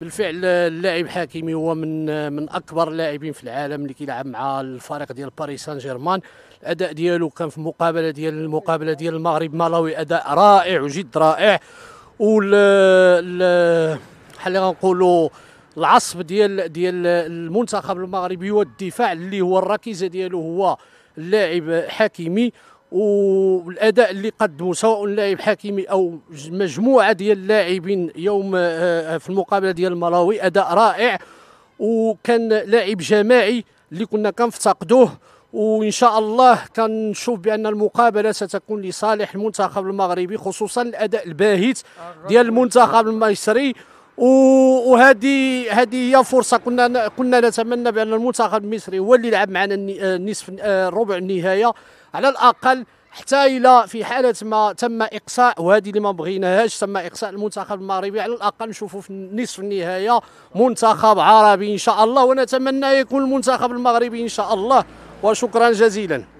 بالفعل اللاعب حكيمي هو من من اكبر اللاعبين في العالم اللي كيلعب مع الفريق ديال باريس سان جيرمان الاداء ديالو كان في مقابله ديال المقابله ديال المغرب مالاوي اداء رائع وجد رائع بحال اللي غنقولوا العصب ديال ديال المنتخب المغربي والدفاع اللي هو الركيزه ديالو هو اللاعب حكيمي والاداء اللي قدموا سواء لاعب حكيمي او مجموعه ديال اللاعبين يوم آه، في المقابله ديال الملاوي اداء رائع وكان لاعب جماعي اللي كنا كنفتقدوه وان شاء الله كنشوف بان المقابله ستكون لصالح المنتخب المغربي خصوصا الاداء الباهت ديال المنتخب المصري وهذه هذه هي فرصه كنا كنا نتمنى بان المنتخب المصري هو اللي يلعب معنا آه، النصف آه، ربع النهايه على الاقل حتى الى في حاله ما تم اقصاء وهذه اللي ما بغيناهاش تم اقصاء المنتخب المغربي على الاقل نشوفوا في نصف النهايه منتخب عربي ان شاء الله ونتمنى يكون المنتخب المغربي ان شاء الله وشكرا جزيلا